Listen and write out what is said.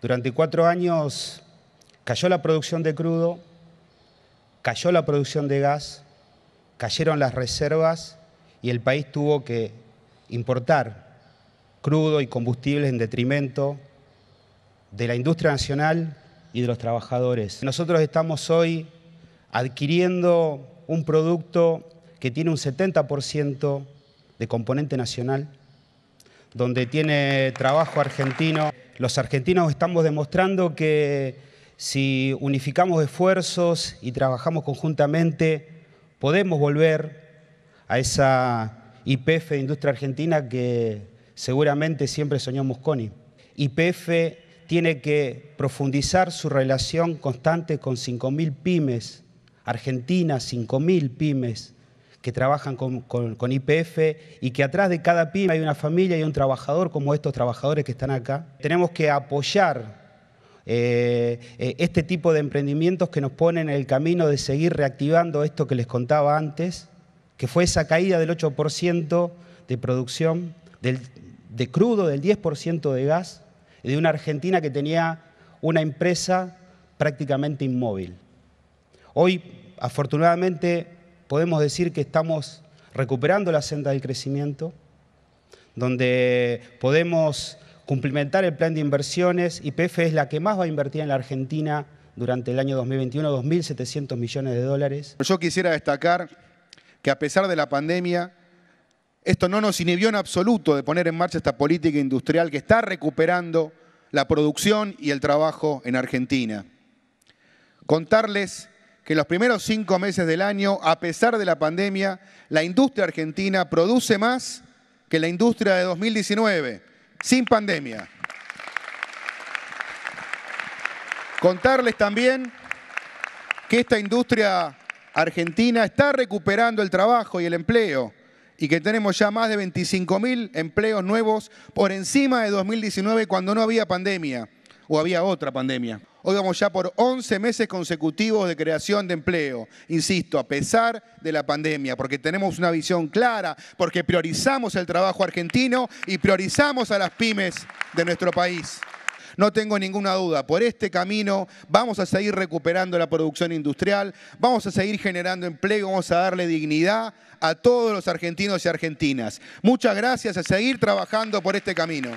Durante cuatro años cayó la producción de crudo, cayó la producción de gas, cayeron las reservas y el país tuvo que importar crudo y combustibles en detrimento de la industria nacional y de los trabajadores. Nosotros estamos hoy adquiriendo un producto que tiene un 70% de componente nacional, donde tiene trabajo argentino. Los argentinos estamos demostrando que si unificamos esfuerzos y trabajamos conjuntamente, podemos volver a esa IPF de industria argentina que seguramente siempre soñó con. IPF tiene que profundizar su relación constante con 5.000 pymes, Argentina, 5.000 pymes, que trabajan con IPF y que atrás de cada pyme hay una familia y un trabajador como estos trabajadores que están acá. Tenemos que apoyar eh, eh, este tipo de emprendimientos que nos ponen en el camino de seguir reactivando esto que les contaba antes, que fue esa caída del 8% de producción de crudo, del 10% de gas, de una Argentina que tenía una empresa prácticamente inmóvil. Hoy, afortunadamente, podemos decir que estamos recuperando la senda del crecimiento, donde podemos cumplimentar el plan de inversiones. YPF es la que más va a invertir en la Argentina durante el año 2021, 2.700 millones de dólares. Yo quisiera destacar que a pesar de la pandemia, esto no nos inhibió en absoluto de poner en marcha esta política industrial que está recuperando la producción y el trabajo en Argentina. Contarles que en los primeros cinco meses del año, a pesar de la pandemia, la industria argentina produce más que la industria de 2019, sin pandemia. Contarles también que esta industria argentina está recuperando el trabajo y el empleo y que tenemos ya más de 25.000 empleos nuevos por encima de 2019 cuando no había pandemia o había otra pandemia. Hoy vamos ya por 11 meses consecutivos de creación de empleo. Insisto, a pesar de la pandemia, porque tenemos una visión clara, porque priorizamos el trabajo argentino y priorizamos a las pymes de nuestro país. No tengo ninguna duda, por este camino vamos a seguir recuperando la producción industrial, vamos a seguir generando empleo, vamos a darle dignidad a todos los argentinos y argentinas. Muchas gracias a seguir trabajando por este camino.